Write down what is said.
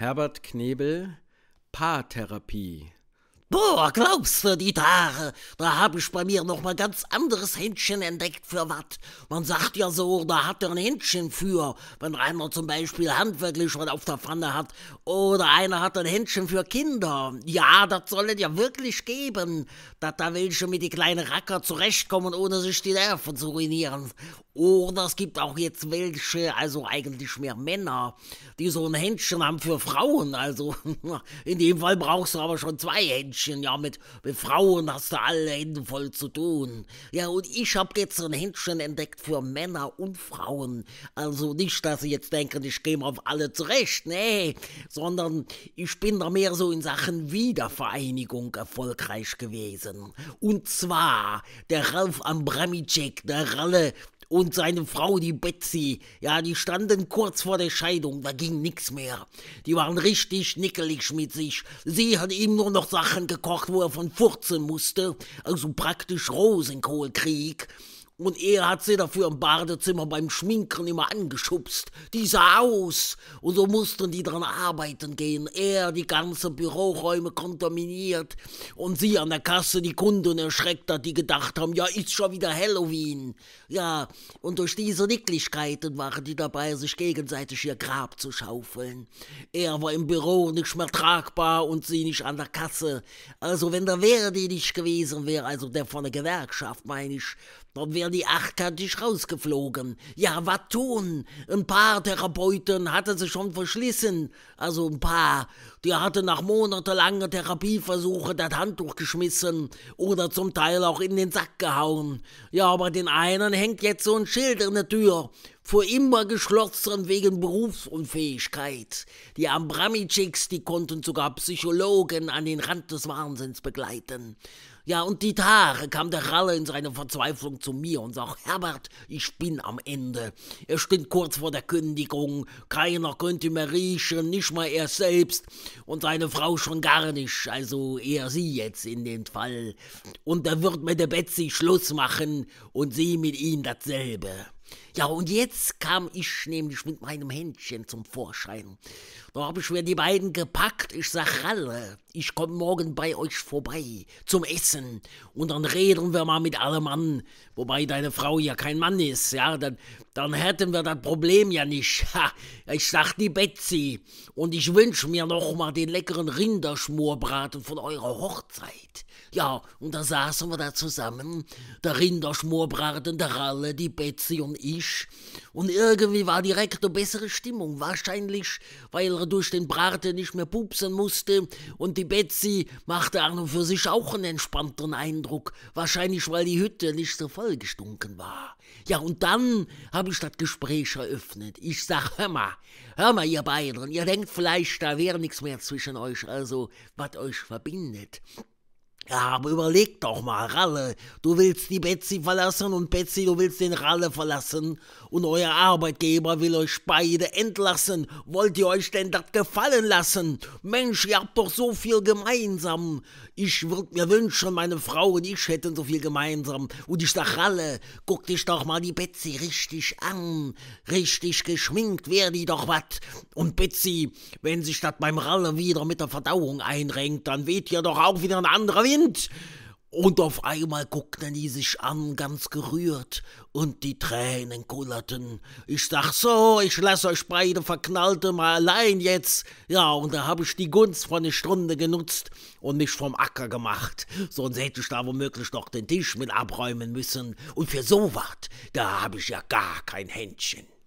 Herbert Knebel Paartherapie Boah, glaubst du, die Dieter, da hab ich bei mir noch mal ganz anderes Händchen entdeckt für wat. Man sagt ja so, da hat er ein Händchen für, wenn einer zum Beispiel handwerklich was auf der Pfanne hat. Oder einer hat ein Händchen für Kinder. Ja, das soll es ja wirklich geben, dass da welche mit die kleinen Racker zurechtkommen, ohne sich die Nerven zu ruinieren. Oder es gibt auch jetzt welche, also eigentlich mehr Männer, die so ein Händchen haben für Frauen. Also in dem Fall brauchst du aber schon zwei Händchen. Mädchen, ja, mit, mit Frauen hast du alle Hände voll zu tun. Ja, und ich habe jetzt ein Händchen entdeckt für Männer und Frauen. Also nicht, dass sie jetzt denken, ich käme auf alle zurecht, nee, sondern ich bin da mehr so in Sachen Wiedervereinigung erfolgreich gewesen. Und zwar der Ralf Ambramicek, der Ralle, und seine Frau, die Betsy, ja, die standen kurz vor der Scheidung, da ging nix mehr. Die waren richtig nickelig mit sich. Sie hat ihm nur noch Sachen gekocht, wo er von furzen musste, also praktisch Rosenkohlkrieg. Und er hat sie dafür im Badezimmer beim Schminken immer angeschubst. Die sah aus. Und so mussten die dran arbeiten gehen. Er die ganzen Büroräume kontaminiert. Und sie an der Kasse die Kunden erschreckt hat, die gedacht haben, ja, ist schon wieder Halloween. Ja, und durch diese Nicklichkeiten waren die dabei, sich gegenseitig ihr Grab zu schaufeln. Er war im Büro nicht mehr tragbar und sie nicht an der Kasse. Also wenn der Verdi nicht gewesen wäre, also der von der Gewerkschaft, meine ich, dann wäre mir die achtkantig rausgeflogen. Ja, was tun? Ein paar Therapeuten hatten sie schon verschlissen. Also ein paar. Die hatten nach monatelanger Therapieversuche das Handtuch geschmissen oder zum Teil auch in den Sack gehauen. Ja, aber den einen hängt jetzt so ein Schild in der Tür Vor immer geschlossen wegen Berufsunfähigkeit. Die Ambramichicks, die konnten sogar Psychologen an den Rand des Wahnsinns begleiten. Ja, und die Tage kam der Ralle in seiner Verzweiflung zu mir und sagt, Herbert, ich bin am Ende. Er steht kurz vor der Kündigung, keiner könnte mehr riechen, nicht mal er selbst und seine Frau schon gar nicht, also eher sie jetzt in dem Fall. Und da wird mit der Betsy Schluss machen und sie mit ihm dasselbe. Ja, und jetzt kam ich nämlich mit meinem Händchen zum Vorschein. Da habe ich mir die beiden gepackt. Ich sag, Halle, ich komme morgen bei euch vorbei zum Essen. Und dann reden wir mal mit allem an. Wobei deine Frau ja kein Mann ist. Ja, dann dann hätten wir das Problem ja nicht. Ha, ich sag die Betsy und ich wünsch mir noch mal den leckeren Rinderschmorbraten von eurer Hochzeit. Ja, und da saßen wir da zusammen, der Rinderschmorbraten, der Ralle, die Betsy und ich. Und irgendwie war direkt eine bessere Stimmung, wahrscheinlich, weil er durch den Braten nicht mehr pupsen musste und die Betsy machte an und für sich auch einen entspannteren Eindruck, wahrscheinlich, weil die Hütte nicht so voll gestunken war. Ja, und dann habe habe ich das Gespräch eröffnet. Ich sag, hör mal, hör mal, ihr beiden, ihr denkt vielleicht, da wäre nichts mehr zwischen euch, also was euch verbindet. Ja, aber überleg doch mal, Ralle, du willst die Betsy verlassen und Betsy, du willst den Ralle verlassen und euer Arbeitgeber will euch beide entlassen. Wollt ihr euch denn das gefallen lassen? Mensch, ihr habt doch so viel gemeinsam. Ich würde mir wünschen, meine Frau und ich hätten so viel gemeinsam. Und ich sag, Ralle, guck dich doch mal die Betsy richtig an. Richtig geschminkt wäre die doch was. Und Betsy, wenn sich das beim Ralle wieder mit der Verdauung einrenkt, dann weht hier doch auch wieder ein anderer Wind. Kind. Und auf einmal guckten die sich an, ganz gerührt, und die Tränen kullerten. Ich sag so, ich lass euch beide Verknallte mal allein jetzt. Ja, und da hab ich die Gunst von der Stunde genutzt und mich vom Acker gemacht. Sonst hätte ich da womöglich noch den Tisch mit abräumen müssen. Und für sowas, da hab ich ja gar kein Händchen.